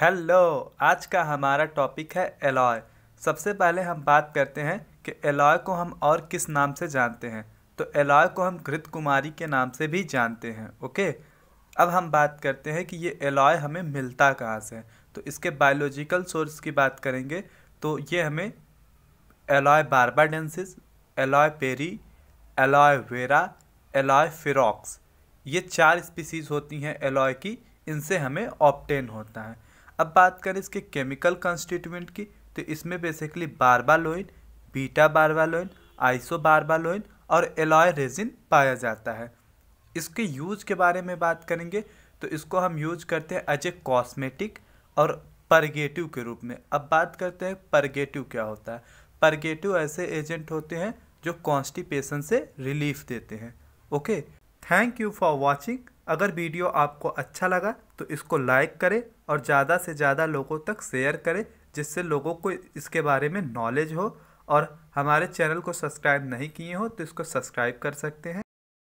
hello आज का हमारा टॉपिक है एलॉय सबसे पहले हम बात करते हैं कि एलॉय को हम और किस नाम से जानते हैं तो एलॉय को हम घृत कुमारी के नाम से भी जानते हैं ओके अब हम बात करते हैं कि ये एलॉय हमें मिलता कहाँ से तो इसके बायोलॉजिकल सोर्स की बात करेंगे तो ये हमें aloe barbadensis aloe perry aloe vera aloe ferox ये चार स्पीसीज़ होती हैं एलॉय की इनसे हमें ऑप्टेन होता है अब बात करें इसके केमिकल कंस्टिट्यूएंट की तो इसमें basically barbaloin beta barbaloin iso barbaloin और एलॉय रेजिन पाया जाता है इसके यूज के बारे में बात करेंगे तो इसको हम यूज करते हैं एज ए कॉस्मेटिक और परगेटिव के रूप में अब बात करते हैं परगेटिव क्या होता है परगेटिव ऐसे एजेंट होते हैं जो कॉन्स्टिपेशन से रिलीफ देते हैं okay thank you for watching अगर वीडियो आपको अच्छा लगा तो इसको लाइक करें और ज़्यादा से ज़्यादा लोगों तक शेयर करें जिससे लोगों को इसके बारे में नॉलेज हो और हमारे चैनल को सब्सक्राइब नहीं किए हो तो इसको सब्सक्राइब कर सकते हैं